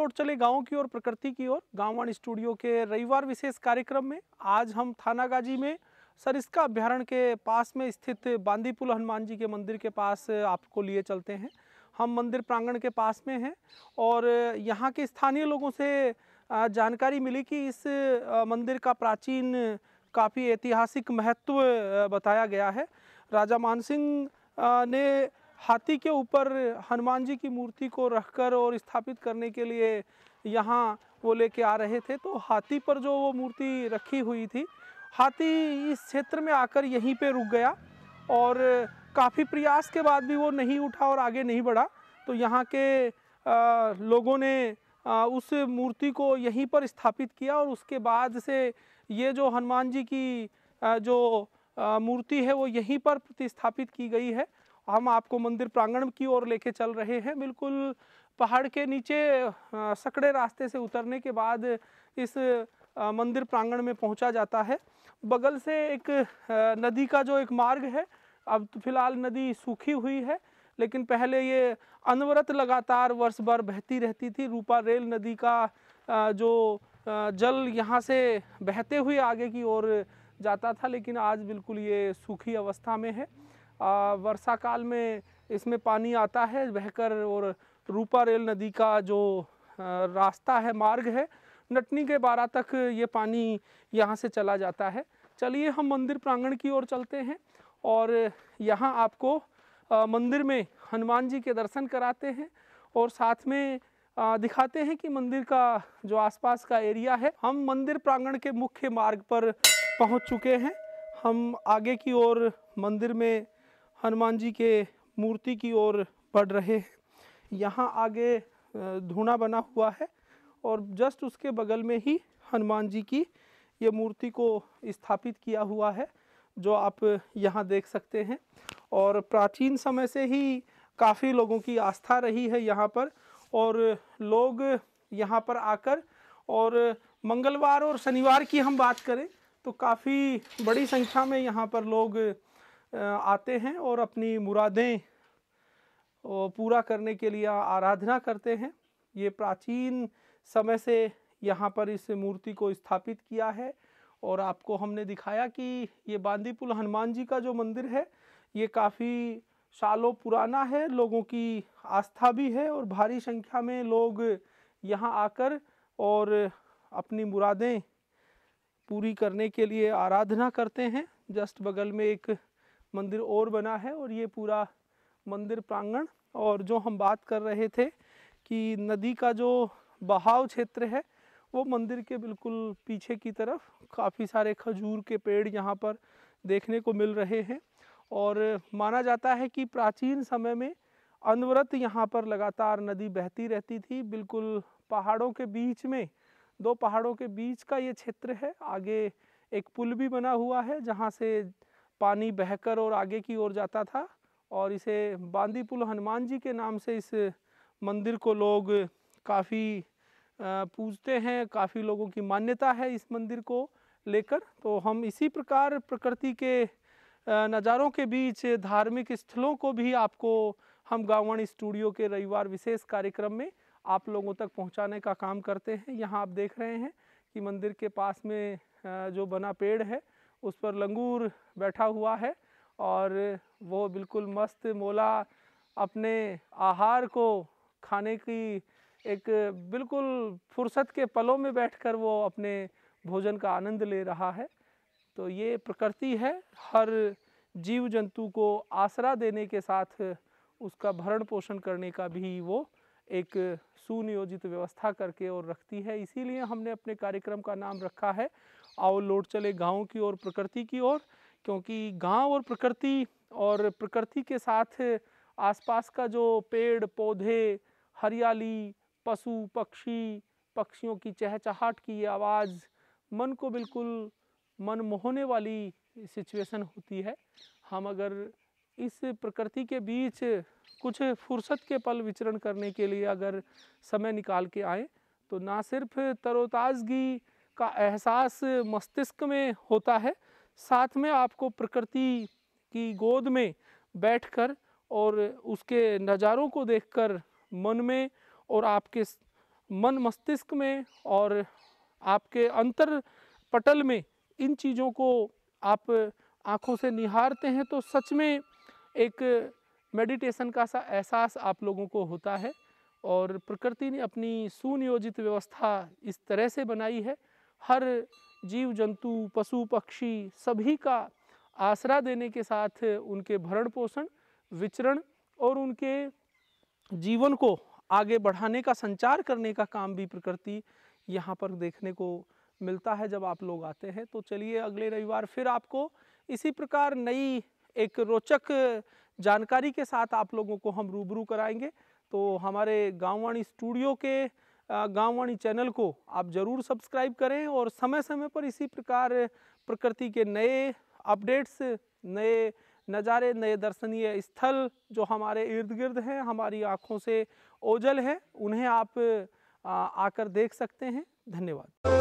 लौट चले गाँव की ओर प्रकृति की ओर गाँववाणी स्टूडियो के रविवार विशेष कार्यक्रम में आज हम थानागाजी में सरिस्का अभ्यारण के पास में स्थित बांदीपुल हनुमान जी के मंदिर के पास आपको लिए चलते हैं हम मंदिर प्रांगण के पास में हैं और यहाँ के स्थानीय लोगों से जानकारी मिली कि इस मंदिर का प्राचीन काफ़ी ऐतिहासिक महत्व बताया गया है राजा मानसिंह ने हाथी के ऊपर हनुमान जी की मूर्ति को रखकर और स्थापित करने के लिए यहाँ वो लेके आ रहे थे तो हाथी पर जो वो मूर्ति रखी हुई थी हाथी इस क्षेत्र में आकर यहीं पे रुक गया और काफ़ी प्रयास के बाद भी वो नहीं उठा और आगे नहीं बढ़ा तो यहाँ के आ, लोगों ने आ, उस मूर्ति को यहीं पर स्थापित किया और उसके बाद से ये जो हनुमान जी की आ, जो मूर्ति है वो यहीं पर प्रतिस्थापित की गई है हम आपको मंदिर प्रांगण की ओर लेके चल रहे हैं बिल्कुल पहाड़ के नीचे सकड़े रास्ते से उतरने के बाद इस मंदिर प्रांगण में पहुंचा जाता है बगल से एक नदी का जो एक मार्ग है अब तो फिलहाल नदी सूखी हुई है लेकिन पहले ये अनवरत लगातार वर्ष भर बहती रहती थी रूपा रेल नदी का जो जल यहाँ से बहते हुए आगे की ओर जाता था लेकिन आज बिल्कुल ये सूखी अवस्था में है वर्षा काल में इसमें पानी आता है बहकर और रूपा रेल नदी का जो रास्ता है मार्ग है नटनी के बारह तक ये पानी यहाँ से चला जाता है चलिए हम मंदिर प्रांगण की ओर चलते हैं और यहाँ आपको मंदिर में हनुमान जी के दर्शन कराते हैं और साथ में दिखाते हैं कि मंदिर का जो आसपास का एरिया है हम मंदिर प्रांगण के मुख्य मार्ग पर पहुँच चुके हैं हम आगे की ओर मंदिर में हनुमान जी के मूर्ति की ओर बढ़ रहे हैं यहाँ आगे धुना बना हुआ है और जस्ट उसके बगल में ही हनुमान जी की ये मूर्ति को स्थापित किया हुआ है जो आप यहाँ देख सकते हैं और प्राचीन समय से ही काफ़ी लोगों की आस्था रही है यहाँ पर और लोग यहाँ पर आकर और मंगलवार और शनिवार की हम बात करें तो काफ़ी बड़ी संख्या में यहाँ पर लोग आते हैं और अपनी मुरादें पूरा करने के लिए आराधना करते हैं ये प्राचीन समय से यहाँ पर इस मूर्ति को स्थापित किया है और आपको हमने दिखाया कि ये बांदीपुल हनुमान जी का जो मंदिर है ये काफ़ी सालों पुराना है लोगों की आस्था भी है और भारी संख्या में लोग यहाँ आकर और अपनी मुरादें पूरी करने के लिए आराधना करते हैं जस्ट बगल में एक मंदिर और बना है और ये पूरा मंदिर प्रांगण और जो हम बात कर रहे थे कि नदी का जो बहाव क्षेत्र है वो मंदिर के बिल्कुल पीछे की तरफ काफ़ी सारे खजूर के पेड़ यहाँ पर देखने को मिल रहे हैं और माना जाता है कि प्राचीन समय में अनवरत यहाँ पर लगातार नदी बहती रहती थी बिल्कुल पहाड़ों के बीच में दो पहाड़ों के बीच का ये क्षेत्र है आगे एक पुल भी बना हुआ है जहाँ से पानी बहकर और आगे की ओर जाता था और इसे बांदीपुल हनुमान जी के नाम से इस मंदिर को लोग काफ़ी पूजते हैं काफ़ी लोगों की मान्यता है इस मंदिर को लेकर तो हम इसी प्रकार प्रकृति के नज़ारों के बीच धार्मिक स्थलों को भी आपको हम गावण स्टूडियो के रविवार विशेष कार्यक्रम में आप लोगों तक पहुंचाने का काम करते हैं यहाँ आप देख रहे हैं कि मंदिर के पास में जो बना पेड़ है उस पर लंगूर बैठा हुआ है और वो बिल्कुल मस्त मोला अपने आहार को खाने की एक बिल्कुल फुर्सत के पलों में बैठकर वो अपने भोजन का आनंद ले रहा है तो ये प्रकृति है हर जीव जंतु को आसरा देने के साथ उसका भरण पोषण करने का भी वो एक सुनियोजित व्यवस्था करके और रखती है इसीलिए हमने अपने कार्यक्रम का नाम रखा है आओ लौट चले गाँव की ओर प्रकृति की ओर क्योंकि गाँव और प्रकृति और प्रकृति के साथ आसपास का जो पेड़ पौधे हरियाली पशु पक्षी पक्षियों की चहचहाट की आवाज़ मन को बिल्कुल मन मोहने वाली सिचुएशन होती है हम अगर इस प्रकृति के बीच कुछ फुर्सत के पल विचरण करने के लिए अगर समय निकाल के आए तो ना सिर्फ तरोताज़गी का एहसास मस्तिष्क में होता है साथ में आपको प्रकृति की गोद में बैठकर और उसके नज़ारों को देखकर मन में और आपके मन मस्तिष्क में और आपके अंतर पटल में इन चीज़ों को आप आँखों से निहारते हैं तो सच में एक मेडिटेशन का सा एहसास आप लोगों को होता है और प्रकृति ने अपनी सुनियोजित व्यवस्था इस तरह से बनाई है हर जीव जंतु पशु पक्षी सभी का आसरा देने के साथ उनके भरण पोषण विचरण और उनके जीवन को आगे बढ़ाने का संचार करने का काम भी प्रकृति यहाँ पर देखने को मिलता है जब आप लोग आते हैं तो चलिए अगले रविवार फिर आपको इसी प्रकार नई एक रोचक जानकारी के साथ आप लोगों को हम रूबरू कराएंगे तो हमारे गाँववाणी स्टूडियो के गाँववाणी चैनल को आप ज़रूर सब्सक्राइब करें और समय समय पर इसी प्रकार प्रकृति के नए अपडेट्स नए नज़ारे नए दर्शनीय स्थल जो हमारे इर्द गिर्द हैं हमारी आँखों से ओझल हैं उन्हें आप आकर देख सकते हैं धन्यवाद